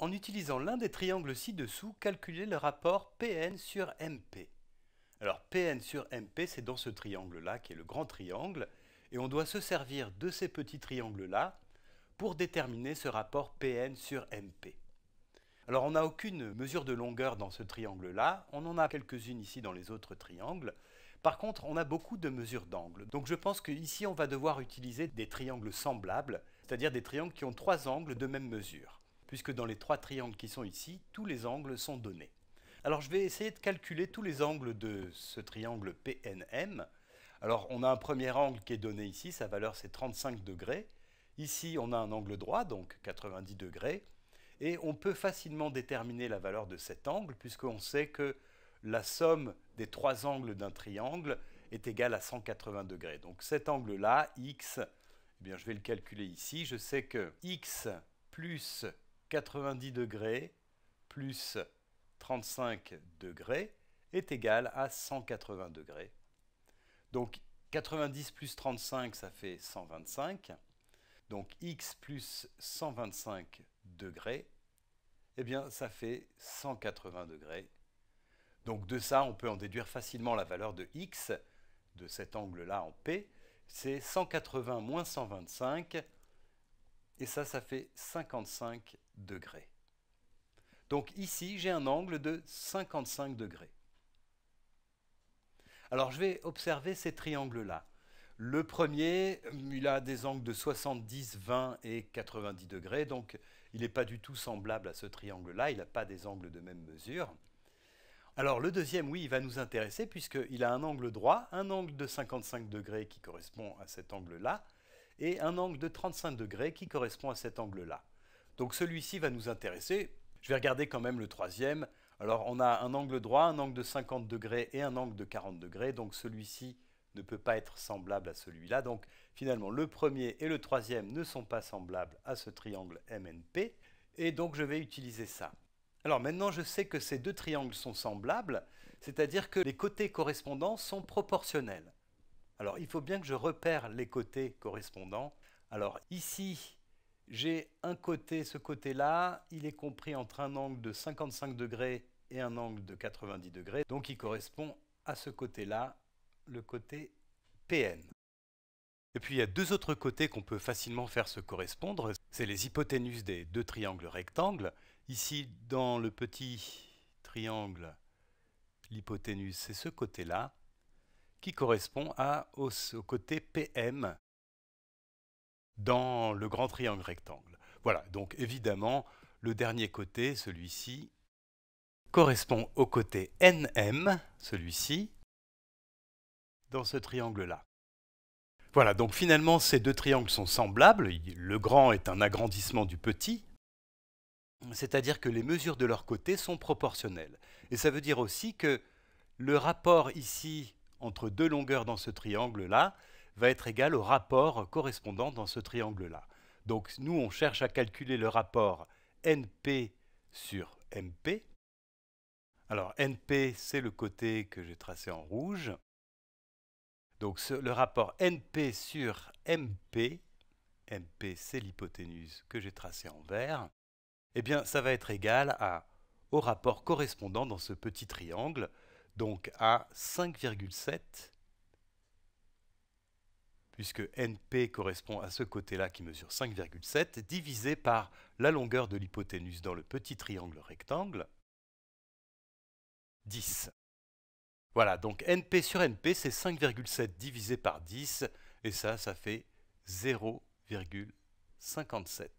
en utilisant l'un des triangles ci-dessous, calculez le rapport Pn sur Mp. Alors Pn sur Mp, c'est dans ce triangle-là, qui est le grand triangle, et on doit se servir de ces petits triangles-là pour déterminer ce rapport Pn sur Mp. Alors on n'a aucune mesure de longueur dans ce triangle-là, on en a quelques-unes ici dans les autres triangles. Par contre, on a beaucoup de mesures d'angle. Donc je pense qu'ici, on va devoir utiliser des triangles semblables, c'est-à-dire des triangles qui ont trois angles de même mesure puisque dans les trois triangles qui sont ici, tous les angles sont donnés. Alors je vais essayer de calculer tous les angles de ce triangle PNM. Alors on a un premier angle qui est donné ici, sa valeur c'est 35 degrés. Ici on a un angle droit, donc 90 degrés. Et on peut facilement déterminer la valeur de cet angle, puisqu'on sait que la somme des trois angles d'un triangle est égale à 180 degrés. Donc cet angle-là, x, eh bien, je vais le calculer ici. Je sais que x plus 90 degrés plus 35 degrés est égal à 180 degrés. Donc 90 plus 35, ça fait 125. Donc x plus 125 degrés, eh bien ça fait 180 degrés. Donc de ça, on peut en déduire facilement la valeur de x, de cet angle-là en P, c'est 180 moins 125, et ça, ça fait 55 degrés. Donc ici, j'ai un angle de 55 degrés. Alors je vais observer ces triangles-là. Le premier, il a des angles de 70, 20 et 90 degrés, donc il n'est pas du tout semblable à ce triangle-là, il n'a pas des angles de même mesure. Alors le deuxième, oui, il va nous intéresser puisqu'il a un angle droit, un angle de 55 degrés qui correspond à cet angle-là, et un angle de 35 degrés qui correspond à cet angle-là. Donc celui-ci va nous intéresser. Je vais regarder quand même le troisième. Alors on a un angle droit, un angle de 50 degrés et un angle de 40 degrés, donc celui-ci ne peut pas être semblable à celui-là. Donc finalement le premier et le troisième ne sont pas semblables à ce triangle MNP, et donc je vais utiliser ça. Alors maintenant je sais que ces deux triangles sont semblables, c'est-à-dire que les côtés correspondants sont proportionnels. Alors il faut bien que je repère les côtés correspondants. Alors ici, j'ai un côté, ce côté-là, il est compris entre un angle de 55 degrés et un angle de 90 degrés, donc il correspond à ce côté-là, le côté PN. Et puis il y a deux autres côtés qu'on peut facilement faire se correspondre, c'est les hypoténuses des deux triangles rectangles. Ici, dans le petit triangle, l'hypoténuse, c'est ce côté-là, qui correspond au, au côté PM dans le grand triangle rectangle. Voilà, donc évidemment, le dernier côté, celui-ci, correspond au côté NM, celui-ci, dans ce triangle-là. Voilà, donc finalement, ces deux triangles sont semblables. Le grand est un agrandissement du petit, c'est-à-dire que les mesures de leur côté sont proportionnelles. Et ça veut dire aussi que le rapport ici entre deux longueurs dans ce triangle-là va être égal au rapport correspondant dans ce triangle-là. Donc nous, on cherche à calculer le rapport NP sur MP. Alors NP, c'est le côté que j'ai tracé en rouge. Donc le rapport NP sur MP, MP c'est l'hypoténuse que j'ai tracé en vert, eh bien ça va être égal à, au rapport correspondant dans ce petit triangle, donc à 5,7, puisque NP correspond à ce côté-là qui mesure 5,7, divisé par la longueur de l'hypoténuse dans le petit triangle rectangle, 10. Voilà, donc NP sur NP, c'est 5,7 divisé par 10, et ça, ça fait 0,57.